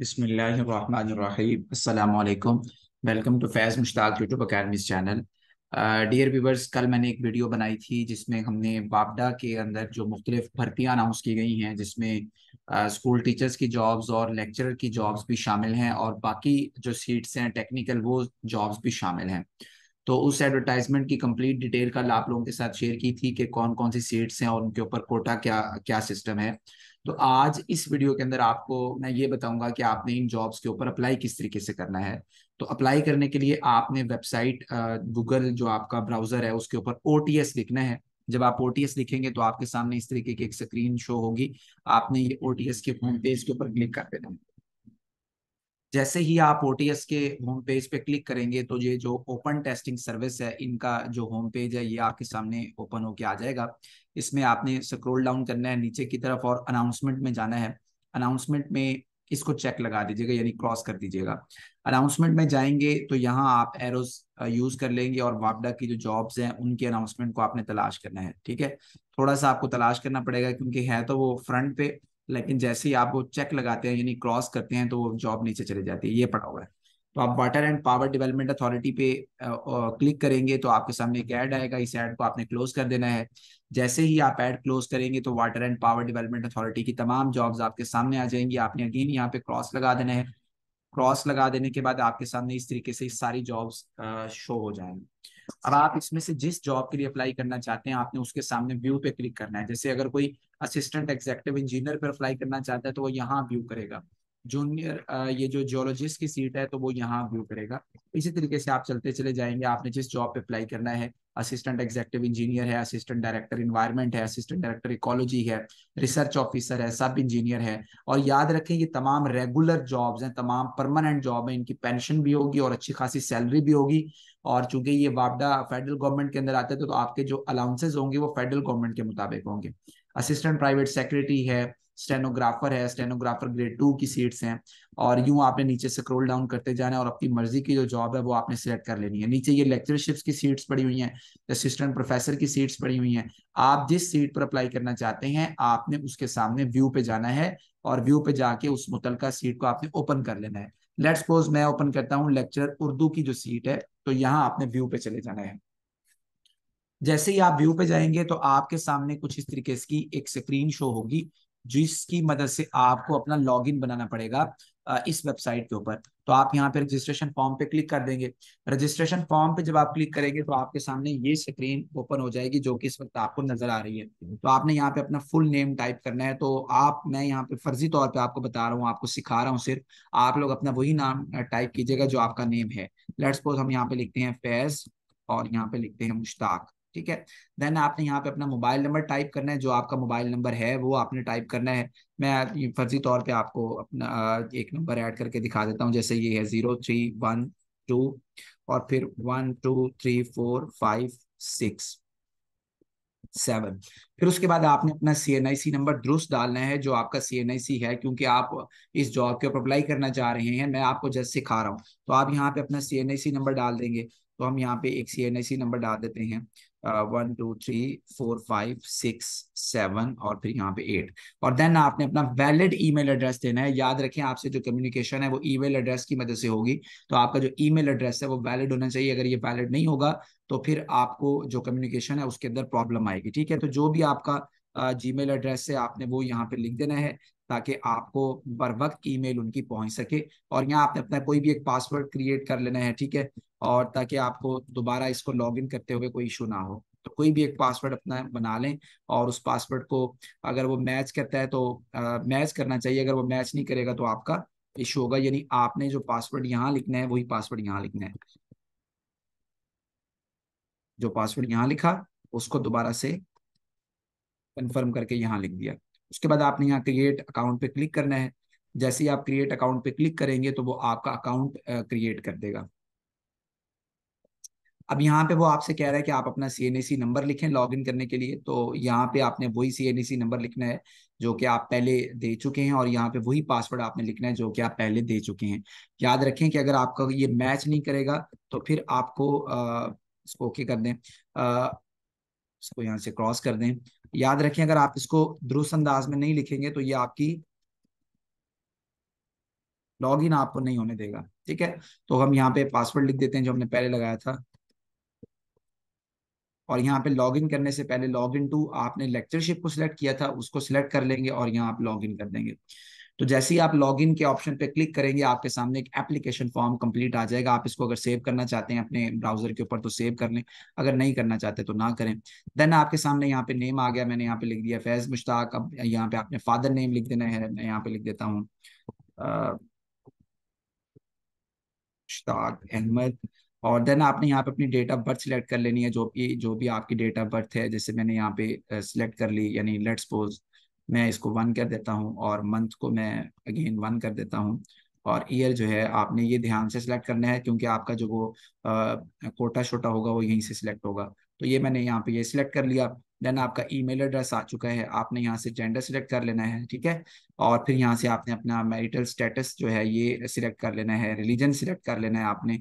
बसमिलीम welcome to Faiz Mushtaq YouTube academy channel dear viewers कल मैंने एक वीडियो बनाई थी जिसमें हमने बापडा के अंदर जो मुख्तलिफ भर्तियाँ अनाउंस की गई हैं जिसमें स्कूल टीचर्स की जॉब्स और लेक्चरर की जॉब्स भी शामिल हैं और बाकी जो सीट्स हैं टेक्निकल वो जॉब्स भी शामिल हैं तो उस एडवर्टाइजमेंट की कंप्लीट डिटेल कल आप लोगों के साथ शेयर की थी कि कौन कौन सी सीट्स हैं और उनके ऊपर कोटा क्या क्या सिस्टम है तो आज इस वीडियो के अंदर आपको मैं ये बताऊंगा कि आपने इन जॉब्स के ऊपर अप्लाई किस तरीके से करना है तो अप्लाई करने के लिए आपने वेबसाइट गूगल जो आपका ब्राउजर है उसके ऊपर ओ लिखना है जब आप ओटीएस लिखेंगे तो आपके सामने इस तरीके की एक स्क्रीन शो होगी आपने ये ओ के होम पेज के ऊपर क्लिक कर देना जैसे ही आप ओ के होम पेज पे क्लिक करेंगे तो ये जो ओपन टेस्टिंग सर्विस है इनका जो होम पेज है ये आपके सामने ओपन होके आ जाएगा इसमें आपने स्क्रोल डाउन करना है नीचे की तरफ और अनाउंसमेंट में जाना है अनाउंसमेंट में इसको चेक लगा दीजिएगा यानी क्रॉस कर दीजिएगा अनाउंसमेंट में जाएंगे तो यहाँ आप एरोस यूज कर लेंगे और वापडा की जो जॉब्स हैं उनके अनाउंसमेंट को आपने तलाश करना है ठीक है थोड़ा सा आपको तलाश करना पड़ेगा क्योंकि है तो वो फ्रंट पे लेकिन जैसे ही आप वो चेक लगाते हैं यानी क्रॉस करते हैं तो वो जॉब नीचे चले जाती है ये पड़ा हुआ है तो आप water and power development authority पे क्लिक करेंगे तो आपके सामने एक ऐड आएगा इस ऐड को आपने क्लोज कर देना है जैसे ही आप ऐड क्लोज करेंगे तो water and power development authority की तमाम जॉब्स आपके सामने आ जाएंगी आपने अगेन यहाँ पे क्रॉस लगा देना है क्रॉस लगा देने के बाद आपके सामने इस तरीके से सारी जॉब्स शो हो जाएंगे अब आप इसमें से जिस जॉब के लिए अप्लाई करना चाहते हैं आपने उसके सामने व्यू पे क्लिक करना है जैसे अगर कोई असिस्टेंट एग्जेक्टिव इंजीनियर पर अप्लाई करना चाहता है तो वो यहाँ व्यू करेगा जूनियर ये जो जियोलॉजिस्ट की सीट है तो वो यहाँ व्यू करेगा इसी तरीके से आप चलते चले जाएंगे आपने जिस जॉब पे अप्लाई करना है असिस्टेंट एग्जेक्टिव इंजीनियर है असिस्टेंट डायरेक्टर इन्वायरमेंट है असिस्टेंट डायरेक्टर इकोलॉजी है रिसर्च ऑफिसर है सब इंजीनियर है और याद रखें ये तमाम रेगुलर जॉब्स हैं तमाम परमानेंट जॉब है इनकी पेंशन भी होगी और अच्छी खासी सैलरी भी होगी और चूंकि ये वापडा फेडरल गवर्नमेंट के अंदर आते हैं तो आपके जो अलाउंसेज होंगे वो फेडरल गवर्नमेंट के मुताबिक होंगे असिस्टेंट प्राइवेट सेक्रेटरी है स्टेनोग्राफर है स्टेनोग्राफर ग्रेड टू की सीट्स हैं और यूं आपने नीचे स्क्रोल डाउन करते जाना है और अपनी मर्जी की जो जॉब है वो आपने सिलेक्ट कर लेनी है नीचे ये लेक्चरशिप्स की सीट्स पड़ी हुई हैं असिस्टेंट प्रोफेसर की सीट्स पड़ी हुई हैं आप जिस सीट पर अप्लाई करना चाहते हैं आपने उसके सामने व्यू पे जाना है और व्यू पे जाके उस मुतल सीट को आपने ओपन कर लेना है लेट सपोज मैं ओपन करता हूँ लेक्चर उर्दू की जो सीट है तो यहाँ आपने व्यू पे चले जाना है जैसे ही आप व्यू पे जाएंगे तो आपके सामने कुछ इस तरीके की एक स्क्रीन शो होगी जिसकी मदद से आपको अपना लॉगिन बनाना पड़ेगा इस वेबसाइट के ऊपर तो आप यहाँ पे रजिस्ट्रेशन फॉर्म पे क्लिक कर देंगे रजिस्ट्रेशन फॉर्म पे जब आप क्लिक करेंगे तो आपके सामने ये स्क्रीन ओपन हो जाएगी जो कि इस वक्त आपको नजर आ रही है तो आपने यहाँ पे अपना फुल नेम टाइप करना है तो आप मैं यहाँ पे फर्जी तौर पे आपको बता रहा हूँ आपको सिखा रहा हूँ सिर्फ आप लोग अपना वही नाम टाइप कीजिएगा जो आपका नेम है लेट्स सपोज हम यहाँ पे लिखते हैं फैज और यहाँ पे लिखते हैं मुश्ताक ठीक है देन आपने यहाँ पे अपना मोबाइल नंबर टाइप करना है जो आपका मोबाइल नंबर है वो आपने टाइप करना है मैं फर्जी तौर पे आपको अपना एक नंबर ऐड करके दिखा देता हूँ जैसे ये है जीरो थ्री वन टू और फिर one two three four five six seven फिर उसके बाद आपने अपना सी नंबर दुरुस्त डालना है जो आपका सी है क्योंकि आप इस जॉब के ऊपर अप्लाई करना चाह रहे हैं मैं आपको जस्ट सिखा रहा हूँ तो आप यहाँ पे अपना सी नंबर डाल देंगे तो हम यहाँ पे एक सी नंबर डाल देते हैं one two three four five six seven और फिर यहाँ पे एट और देन आपने अपना वैलिड ईमेल एड्रेस देना है याद रखें आपसे जो कम्युनिकेशन है वो ईमेल एड्रेस की मदद से होगी तो आपका जो ईमेल एड्रेस है वो वैलिड होना चाहिए अगर ये वैलिड नहीं होगा तो फिर आपको जो कम्युनिकेशन है उसके अंदर प्रॉब्लम आएगी ठीक है तो जो भी आपका जी मेल एड्रेस है आपने वो यहाँ पे लिख देना है ताकि आपको बर वक्त ईमेल उनकी पहुंच सके और यहाँ आपने अपना कोई भी एक पासवर्ड क्रिएट कर लेना है ठीक है और ताकि आपको दोबारा इसको लॉगिन करते हुए कोई इशू ना हो तो कोई भी एक पासवर्ड अपना बना लें और उस पासवर्ड को अगर वो मैच करता है तो मैच करना चाहिए अगर वो मैच नहीं करेगा तो आपका इशू होगा यानी आपने जो पासवर्ड यहाँ लिखना है वही पासवर्ड यहाँ लिखना है जो पासवर्ड यहाँ लिखा उसको दोबारा से कंफर्म करके यहाँ लिख दिया उसके बाद आपने यहाँ क्रिएट अकाउंट पे क्लिक करना है जैसे ही आप क्रिएट अकाउंट पे क्लिक करेंगे तो वो आपका अकाउंट क्रिएट कर देगा अब यहाँ पे वो आपसे कह रहा है कि आप अपना सी नंबर लिखें लॉगिन करने के लिए तो यहाँ पे आपने वही सी नंबर लिखना है जो कि आप पहले दे चुके हैं और यहाँ पे वही पासवर्ड आपने लिखना है जो कि आप पहले दे चुके हैं याद रखें कि अगर आपका ये मैच नहीं करेगा तो फिर आपको आ, इसको ओके कर दें आ, इसको यहाँ से क्रॉस कर दें याद रखें अगर आप इसको दुरुस्त अंदाज में नहीं लिखेंगे तो ये आपकी लॉग इन आपको नहीं होने देगा ठीक है तो हम यहाँ पे पासवर्ड लिख देते हैं जो हमने पहले लगाया था और यहाँ पे लॉग इन करने से पहले लॉग इन टू आपने लेक्चरशिप को सिलेक्ट किया था उसको सिलेक्ट कर लेंगे और यहाँ आप लॉग इन कर देंगे तो जैसे ही आप लॉग इन के ऑप्शन पे क्लिक करेंगे आपके सामने एक एप्लीकेशन फॉर्म कंप्लीट आ जाएगा आप इसको अगर सेव करना चाहते हैं अपने ब्राउजर के ऊपर तो सेव कर लें अगर नहीं करना चाहते तो ना करें देन आपके सामने यहाँ पे नेम आ गया मैंने यहाँ पे लिख दिया फैज मुश्ताक अब यहाँ पे आपने फादर नेम लिख देना है मैं यहाँ पे लिख देता हूँ मुश्ताक अहमद और देन आपने यहाँ पे अपनी डेट ऑफ बर्थ सिलेक्ट कर लेनी है जो भी जो भी आपकी डेट ऑफ बर्थ है जैसे मैंने यहाँ पे सिलेक्ट कर ली यानी लेट्स पोज मैं इसको वन कर देता हूँ और मंथ को मैं अगेन वन कर देता हूँ और ईयर जो है आपने ये ध्यान से सिलेक्ट करना है क्योंकि आपका जो वो कोटा छोटा होगा वो यहीं से सिलेक्ट होगा तो ये मैंने यहाँ पे ये सिलेक्ट कर लिया देन आपका ईमेल एड्रेस आ चुका है आपने यहाँ से जेंडर सिलेक्ट कर लेना है ठीक है और फिर यहाँ से आपने अपना मैरिटल स्टेटस जो है ये सिलेक्ट कर लेना है रिलीजन सिलेक्ट कर लेना है आपने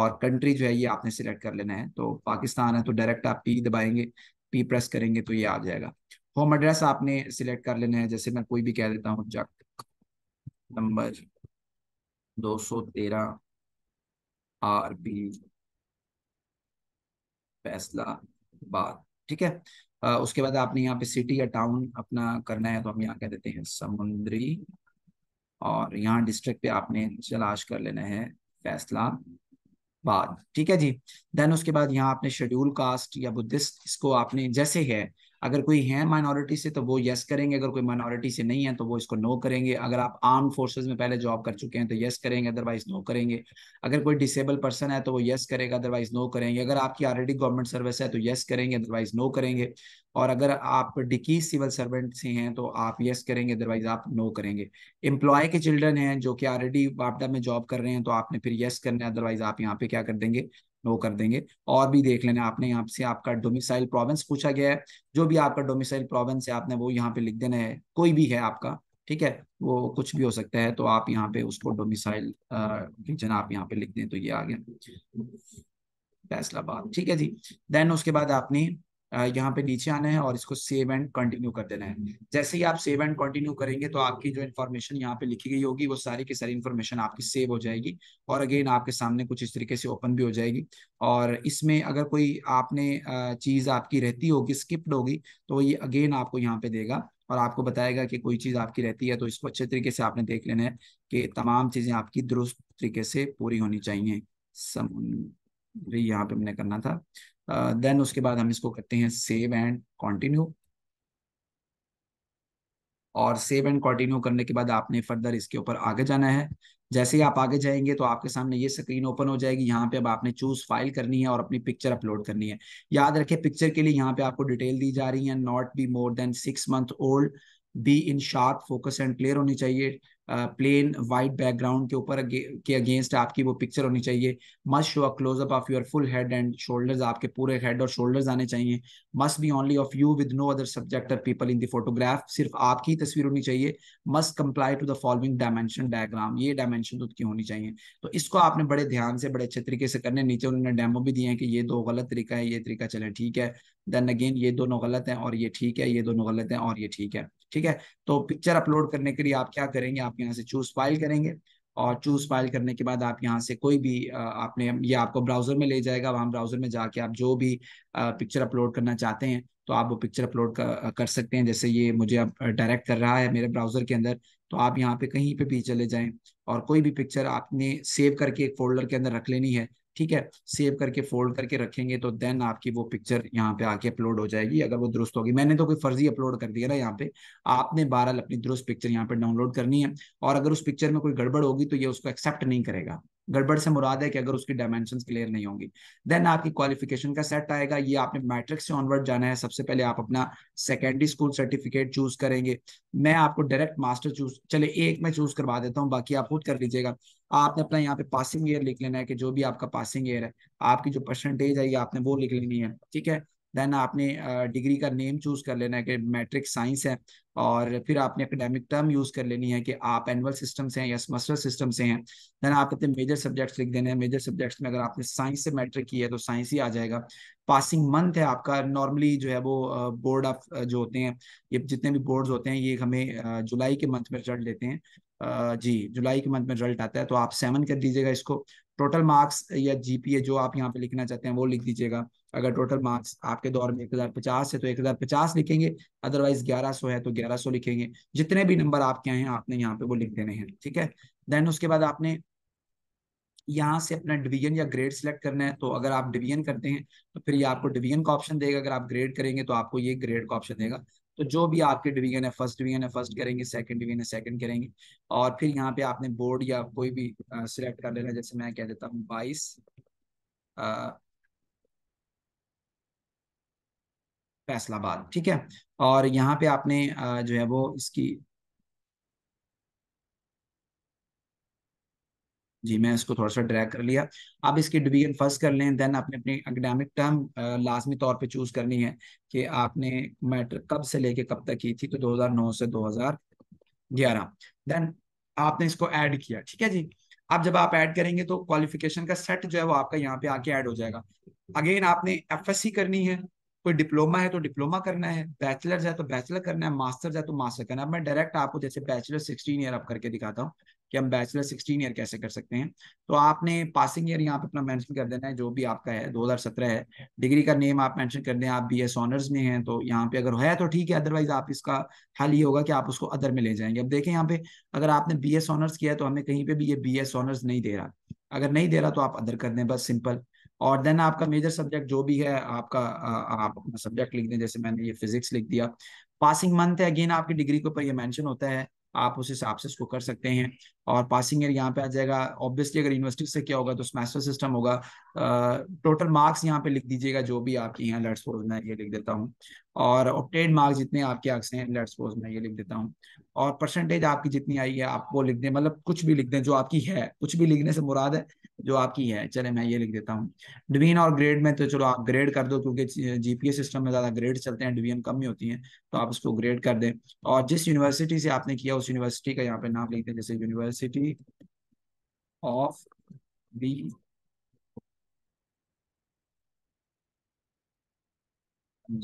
और कंट्री जो है ये आपने सिलेक्ट कर लेना है तो पाकिस्तान है तो डायरेक्ट आप पी दबाएंगे पी प्रेस करेंगे तो ये आ जाएगा होम एड्रेस आपने सिलेक्ट कर लेना है जैसे मैं कोई भी कह देता हूँ जग नंबर दो सौ तेरह आर बी फैसला बात ठीक है आ, उसके बाद आपने यहाँ पे सिटी या टाउन अपना करना है तो हम यहाँ कह देते हैं समुद्री और यहाँ डिस्ट्रिक्ट पे आपने तलाश कर लेना है फैसला बाद ठीक है जी देन उसके बाद यहाँ आपने शेड्यूल कास्ट या बुद्धिस्ट इसको आपने जैसे है अगर कोई है माइनॉरिटी से तो वो यस करेंगे अगर कोई माइनॉरिटी से नहीं है तो वो इसको नो करेंगे अगर आप आर्म फोर्सेज में पहले जॉब कर चुके हैं तो यस करेंगे अदरवाइज नो करेंगे अगर कोई डिसेबल पर्सन है तो वो यस करेगा अदरवाइज नो करेंगे अगर आपकी ऑलरेडी गवर्नमेंट सर्विस है तो यस करेंगे अदरवाइज नो करेंगे और अगर आप डिकी सिविल सर्वेंट से हैं तो आप यस करेंगे अदरवाइज आप नो करेंगे एम्प्लॉय के चिल्ड्रन हैं जो कि ऑलरेडी वापडा में जॉब कर रहे हैं तो आपने फिर यस करना है अदरवाइज आप यहाँ पे क्या कर देंगे वो कर देंगे और भी देख लेना आपने यहाँ से आपका डोमिसाइल प्रोविंस पूछा गया है जो भी आपका डोमिसाइल प्रोविंस है आपने वो यहाँ पे लिख देना है कोई भी है आपका ठीक है वो कुछ भी हो सकता है तो आप यहाँ पे उसको डोमिसाइल रीजन आप यहाँ पे लिख दें तो ये आ गया फैसलाबाद ठीक है जी देन उसके बाद आपने यहाँ पे नीचे आना है और इसको सेव एंड कंटिन्यू कर देना है जैसे ही आप सेव एंड कंटिन्यू करेंगे तो आपकी जो इन्फॉर्मेशन यहाँ पे लिखी गई होगी वो सारी की सारी इन्फॉर्मेशन आपकी सेव हो जाएगी और अगेन आपके सामने कुछ इस तरीके से ओपन भी हो जाएगी और इसमें अगर कोई आपने चीज आपकी रहती होगी स्किप्ड होगी तो ये अगेन आपको यहाँ पे देगा और आपको बताएगा कि कोई चीज आपकी रहती है तो इसको अच्छे तरीके से आपने देख लेना है कि तमाम चीजें आपकी दुरुस्त तरीके से पूरी होनी चाहिए सम यहाँ पे हमने करना था देन uh, उसके बाद हम इसको करते हैं सेव एंड कंटिन्यू और सेव एंड कंटिन्यू करने के बाद आपने फर्दर इसके ऊपर आगे जाना है जैसे ही आप आगे जाएंगे तो आपके सामने ये स्क्रीन ओपन हो जाएगी यहाँ पे अब आपने चूज फाइल करनी है और अपनी पिक्चर अपलोड करनी है याद रखे पिक्चर के लिए यहाँ पे आपको डिटेल दी जा रही है not be more than six month old be in sharp focus and clear होनी चाहिए प्लेन वाइट बैकग्राउंड के ऊपर के अगेंस्ट आपकी वो पिक्चर होनी चाहिए must show a closeup of your full head and shoulders आपके पूरे हेड और शोल्डर्स आने चाहिए must be only of you with no other subject और पीपल इन द फोटोग्राफ सिर्फ आपकी तस्वीर होनी चाहिए must comply to the following dimension diagram ये डायमेंशन तो उसकी होनी चाहिए तो इसको आपने बड़े ध्यान से बड़े अच्छे तरीके से करने नीचे उन्होंने डेमो भी दिए हैं कि ये दो गलत तरीका है ये तरीका चले ठीक है देन अगेन ये दोनों गलत हैं और ये ठीक है ये दोनों गलत हैं और ये ठीक है ठीक है तो पिक्चर अपलोड करने के लिए आप क्या करेंगे आप यहाँ से चूज फाइल करेंगे और चूज फाइल करने के बाद आप यहाँ से कोई भी आपने ये आपको ब्राउजर में ले जाएगा वहां ब्राउजर में जाके आप जो भी पिक्चर अपलोड करना चाहते हैं तो आप वो पिक्चर अपलोड कर सकते हैं जैसे ये मुझे अब डायरेक्ट कर रहा है मेरे ब्राउजर के अंदर तो आप यहाँ पे कहीं पे भी चले जाएं और कोई भी पिक्चर आपने सेव करके एक फोल्डर के अंदर रख लेनी है ठीक है सेव करके फोल्ड करके रखेंगे तो देन आपकी वो पिक्चर यहाँ पे आके अपलोड हो जाएगी अगर वो दुरुस्त होगी मैंने तो कोई फर्जी अपलोड कर दिया ना यहाँ पे आपने बहरहाल अपनी दुरुस्त पिक्चर यहाँ पे डाउनलोड करनी है और अगर उस पिक्चर में कोई गड़बड़ होगी तो ये उसको एक्सेप्ट नहीं करेगा गड़बड़ से मुराद है कि अगर उसकी डायमेंशन क्लियर नहीं होंगी देन आपकी क्वालिफिकेशन का सेट आएगा ये आपने मैट्रिक से ऑनवर्ड जाना है सबसे पहले आप अपना सेकेंडरी स्कूल सर्टिफिकेट चूज करेंगे मैं आपको डायरेक्ट मास्टर चूज चले एक में चूज करवा देता हूँ बाकी आप खुद कर लीजिएगा आपने अपना यहाँ पे पासिंग ईयर लिख लेना है कि जो भी आपका पासिंग ईयर है आपकी जो परसेंटेज है ये आपने वो लिख लेनी है ठीक है देन आपने डिग्री का नेम चूज कर लेना है कि मैट्रिक साइंस है और फिर आपने एकेडमिक टर्म यूज कर लेनी है कि आप एनुअल सिस्टम से हैं या सेमेस्टर सिस्टम से हैं देन आप अपने मेजर सब्जेक्ट्स लिख देने हैं मेजर सब्जेक्ट्स में अगर आपने साइंस से मैट्रिक किया है तो साइंस ही आ जाएगा पासिंग मंथ है आपका नॉर्मली जो है वो बोर्ड ऑफ जो होते हैं ये जितने भी बोर्ड होते हैं ये हमें जुलाई के मंथ में रिजल्ट देते हैं जी जुलाई के मंथ में रिजल्ट आता है तो आप सेवन कर दीजिएगा इसको टोटल मार्क्स या जीपीए जो आप यहाँ पे लिखना चाहते हैं वो लिख दीजिएगा अगर टोटल मार्क्स आपके दौर में एक हजार पचास है तो एक हजार पचास लिखेंगे अदरवाइज ग्यारह सौ है तो ग्यारह सौ लिखेंगे जितने भी नंबर आपके हैं आपने यहाँ पे वो लिख देने हैं ठीक है देन उसके बाद आपने यहाँ से अपना डिवीजन या ग्रेड सिलेक्ट करना है तो अगर आप डिवीजन करते हैं तो फिर ये आपको डिवीजन का ऑप्शन देगा अगर आप ग्रेड करेंगे तो आपको ये ग्रेड का ऑप्शन देगा तो जो भी आपके डिवीजन है फर्स्ट डिवीजन है फर्स्ट करेंगे सेकंड डिवीजन है सेकंड करेंगे और फिर यहाँ पे आपने बोर्ड या कोई भी सिलेक्ट कर लेना जैसे मैं कह देता हूँ बाईस फैसलाबाद ठीक है और यहाँ पे आपने आ, जो है वो इसकी जी मैं इसको थोड़ा सा ड्रैग कर लिया आप इसकी डिवीजन फर्स्ट कर लें देन आपने अपनी एकेडमिक टर्म लाजमी तौर पे चूज करनी है कि आपने मैट्रिक कब से लेके कब तक की थी तो 2009 से 2011 देन आपने इसको ऐड किया ठीक है जी अब जब आप ऐड करेंगे तो क्वालिफिकेशन का सेट जो है वो आपका यहाँ पे आके ऐड हो जाएगा अगेन आपने एफ करनी है कोई डिप्लोमा है तो डिप्लोमा करना है बैचलर्स है तो बैचलर करना है मास्टर्स है तो मास्टर करना है मैं डायरेक्ट आपको जैसे बैचलर सिक्सटीन ईयर आप करके दिखाता हूँ कि हम बैचलर सिक्सटीन ईयर कैसे कर सकते हैं तो आपने पासिंग ईयर यहाँ पे अपना मेंशन कर देना है जो भी आपका है 2017 है डिग्री का नेम आप मेंशन कर दें आप बी एस ऑनर्स में हैं तो यहाँ पे अगर है तो ठीक है अदरवाइज आप इसका हल ये होगा कि आप उसको अदर में ले जाएंगे अब देखें यहाँ पे अगर आपने बी एस ऑनर्स किया है तो हमें कहीं पे भी ये बी एस ऑनर्स नहीं दे रहा अगर नहीं दे रहा तो आप अदर कर दें बस सिंपल और देन आपका मेजर सब्जेक्ट जो भी है आपका आप अपना सब्जेक्ट लिख दें जैसे मैंने ये फिजिक्स लिख दिया पासिंग मंथ है अगेन आपकी डिग्री के ऊपर ये मेंशन होता है आप उस हिसाब से इसको कर सकते हैं और पासिंग ईयर यहाँ पे आ जाएगा ऑब्वियसली अगर यूनिवर्सिटी से क्या होगा तो स्मैस्टर सिस्टम होगा टोटल मार्क्स यहाँ पे लिख दीजिएगा जो भी आपके यहाँ लेट्स सपोज मैं ये लिख देता हूँ और ऑप्टेड मार्क्स जितने आपके आग से हैं लेट्स सपोज मैं ये लिख देता हूँ और परसेंटेज आपकी जितनी आई है आप वो लिख दें मतलब कुछ भी लिख दें जो आपकी है कुछ भी लिखने से मुराद है जो आपकी है चले मैं ये लिख देता हूँ डिवीन और ग्रेड में तो चलो आप ग्रेड कर दो क्योंकि जीपीए सिस्टम में ज़्यादा ग्रेड चलते हैं डिवीजन कम ही होती है तो आप उसको ग्रेड कर दें और जिस यूनिवर्सिटी से आपने किया उस यूनिवर्सिटी का यहाँ पे नाम लिखते हैं जैसे यूनिवर्सिटी ऑफ दी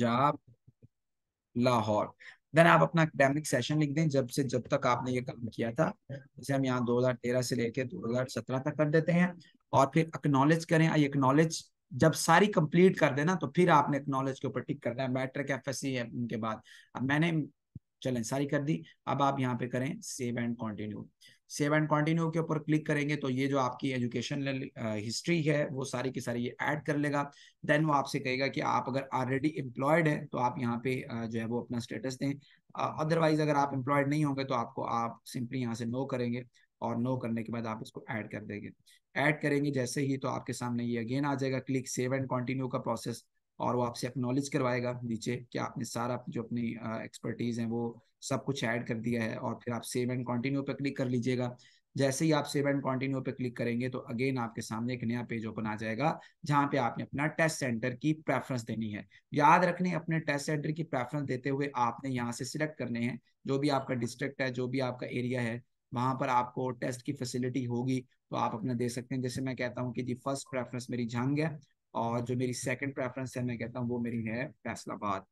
जाप लाहौर देन आप अपना अकेडेमिक सेशन लिख दें जब से जब तक आपने ये काम किया था जैसे हम यहाँ 2013 से लेके 2017 तक कर देते हैं और फिर एक्नॉलेज करें आई एक्नॉलेज जब सारी कंप्लीट कर देना तो फिर आपने एक्नॉलेज के ऊपर टिक करना है मैट्रिक एफ एस है उनके बाद अब मैंने चलें सारी कर दी अब आप यहाँ पे करें save and continue save and continue के ऊपर क्लिक करेंगे तो ये जो आपकी एजुकेशन हिस्ट्री है वो सारी की सारी ये ऐड कर लेगा देन वो आपसे कहेगा कि आप अगर ऑलरेडी एम्प्लॉयड है तो आप यहाँ पे जो है वो अपना स्टेटस दें अदरवाइज अगर आप एम्प्लॉयड नहीं होंगे तो आपको आप सिंपली यहाँ से नो करेंगे और नो करने के बाद आप इसको ऐड कर देंगे ऐड करेंगे जैसे ही तो आपके सामने ये अगेन आ जाएगा क्लिक सेव एंड कॉन्टिन्यू का प्रोसेस और वो आपसे एक्नोलेज करवाएगा नीचे कि आपने सारा जो अपनी एक्सपर्टीज है वो सब कुछ ऐड कर दिया है और फिर आप सेव एंड कंटिन्यू पे क्लिक कर लीजिएगा जैसे ही आप सेव एंड कंटिन्यू पे क्लिक करेंगे तो अगेन आपके सामने एक नया पेज ओपन आ जाएगा जहां पे आपने अपना टेस्ट सेंटर की प्रेफरेंस देनी है याद रखने अपने टेस्ट सेंटर की प्रेफरेंस देते हुए आपने यहाँ से सिलेक्ट करने हैं जो भी आपका डिस्ट्रिक्ट है जो भी आपका एरिया है वहां पर आपको टेस्ट की फैसिलिटी होगी तो आप अपना दे सकते हैं जैसे मैं कहता हूँ कि जी फर्स्ट प्रेफरेंस मेरी झांग है और जो मेरी सेकंड प्रेफरेंस है मैं कहता हूँ वो मेरी है फैसलाबाद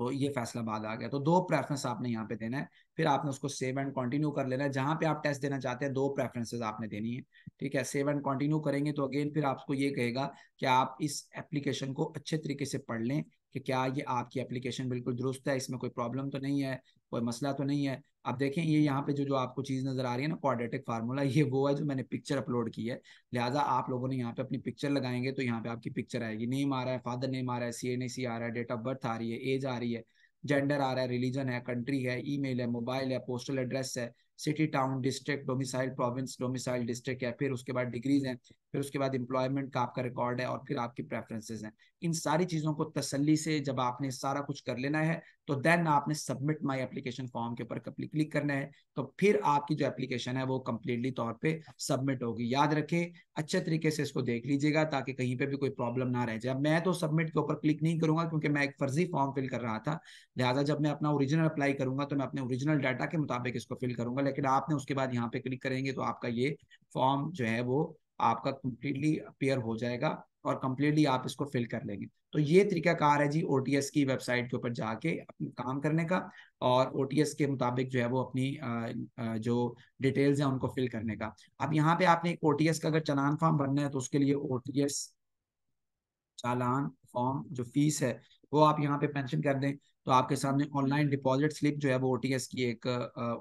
तो ये फैसलाबाद आ गया तो दो प्रेफरेंस आपने यहाँ पे देना है फिर आपने उसको सेव एंड कंटिन्यू कर लेना है जहां पे आप टेस्ट देना चाहते हैं दो प्रेफरेंसेस आपने देनी है ठीक है सेव एंड कंटिन्यू करेंगे तो अगेन फिर आपको ये कहेगा कि आप इस एप्लीकेशन को अच्छे तरीके से पढ़ लें कि क्या ये आपकी एप्लीकेशन बिल्कुल दुरुस्त है इसमें कोई प्रॉब्लम तो नहीं है कोई मसला तो नहीं है अब देखें ये यहाँ पे जो जो आपको चीज़ नज़र आ रही है ना क्वाड्रेटिक फार्मूला ये वो है जो मैंने पिक्चर अपलोड की है लिहाजा आप लोगों ने यहाँ पे अपनी पिक्चर लगाएंगे तो यहाँ पे आपकी पिक्चर आएगी नेम आ रहा है फादर नेम आ रहा है सी एन ए सी आ रहा है डेट ऑफ बर्थ आ रही है एज आ रही है जेंडर आ रहा है रिलीजन है कंट्री है ई है मोबाइल है पोस्टल एड्रेस है city town district domicile province domicile district है फिर उसके बाद डिग्रीज हैं फिर उसके बाद एम्प्लॉयमेंट का आपका रिकॉर्ड है और फिर आपकी प्रेफरेंसेज हैं इन सारी चीज़ों को तसली से जब आपने सारा कुछ कर लेना है तो देन आपने सबमिट माई एप्लीकेशन फॉर्म के ऊपर क्लिक करना है तो फिर आपकी जो एप्लीकेशन है वो कंप्लीटली तौर पर सबमिट होगी याद रखें अच्छे तरीके से इसको देख लीजिएगा ताकि कहीं पर भी कोई प्रॉब्लम ना रह जाए मैं तो सबमिट के ऊपर क्लिक नहीं करूंगा क्योंकि मैं एक फर्जी फॉर्म फिल कर रहा था लिहाजा जब मैं अपना ओरिजिनल अप्लाई करूंगा तो मैं अपने ओरिजिनल डाटा के मुताबिक इसको फिल करूंगा ब्रैकेट आपने उसके बाद यहाँ पे क्लिक करेंगे तो आपका ये फॉर्म जो है वो आपका कम्प्लीटली अपेयर हो जाएगा और कम्प्लीटली आप इसको फिल कर लेंगे तो ये तरीका कार है जी ओ की वेबसाइट के ऊपर जाके काम करने का और ओ के मुताबिक जो है वो अपनी जो डिटेल्स हैं उनको फिल करने का अब यहाँ पे आपने एक ओ का अगर चलान फॉर्म भरना है तो उसके लिए ओ चालान फॉर्म जो फीस है वो आप यहाँ पे मैंशन कर दें तो आपके सामने ऑनलाइन डिपॉजिट स्लिप जो है वो ओ की एक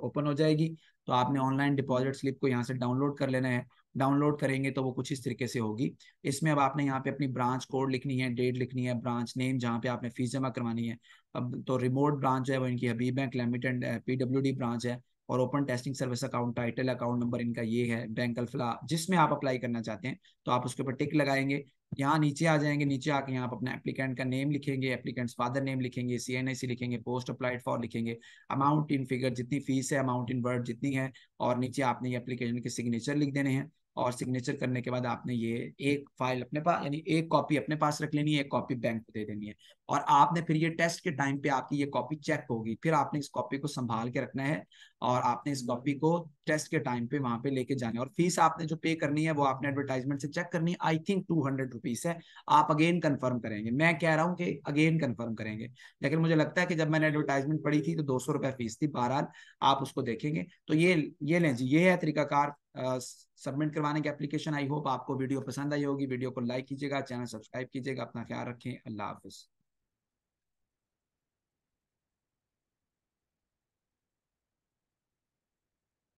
ओपन हो जाएगी तो आपने ऑनलाइन डिपॉजिट स्लिप को यहाँ से डाउनलोड कर लेना है डाउनलोड करेंगे तो वो कुछ इस तरीके से होगी इसमें अब आपने यहाँ पे अपनी ब्रांच कोड लिखनी है डेट लिखनी है ब्रांच नेम जहाँ पे आपने फीस जमा करवानी है अब तो रिमोट ब्रांच है वो इनकी Habib bank limited PW branch है और open testing service account title account number इनका ये है बैंक अल्फिला जिसमें आप अप्लाई करना चाहते हैं तो आप उसके ऊपर टिक लगाएंगे यहाँ नीचे आ जाएंगे नीचे आके यहाँ आप अपने एप्लीकेंट का नेम लिखेंगे एप्लीकेंट्स फादर नेम लिखेंगे सी एन सी लिखेंगे पोस्ट अप्लाइड फॉर लिखेंगे अमाउंट इन फिगर जितनी फीस है अमाउंट इन वर्ड जितनी है और नीचे आपने ये एप्लीकेशन के सिग्नेचर लिख देने हैं और सिग्नेचर करने के बाद आपने ये एक फाइल अपने पास यानी एक कॉपी अपने पास रख लेनी है एक कॉपी बैंक को दे देनी है और आपने फिर ये टेस्ट के टाइम पे आपकी ये कॉपी चेक होगी फिर आपने इस कॉपी को संभाल के रखना है और आपने इस कॉपी को टेस्ट के टाइम पे वहां पे लेके जाना है और फीस आपने जो पे करनी है वो आपने एडवर्टाइजमेंट से चेक करनी है I think two hundred rupees है आप अगेन कन्फर्म करेंगे मैं कह रहा हूँ कि अगेन कन्फर्म करेंगे लेकिन मुझे लगता है कि जब मैंने एडवर्टाइजमेंट पढ़ी थी तो दो सौ रुपए फीस थी बहरहाल आप उसको देखेंगे तो ये ये लें जी ये है तरीकाकार सबमिट करवाने की एप्लीकेशन आई होप आपको वीडियो पसंद आई होगी वीडियो को लाइक कीजिएगा चैनल सब्सक्राइब कीजिएगा अपना ख्याल रखें अल्लाह हाफिज़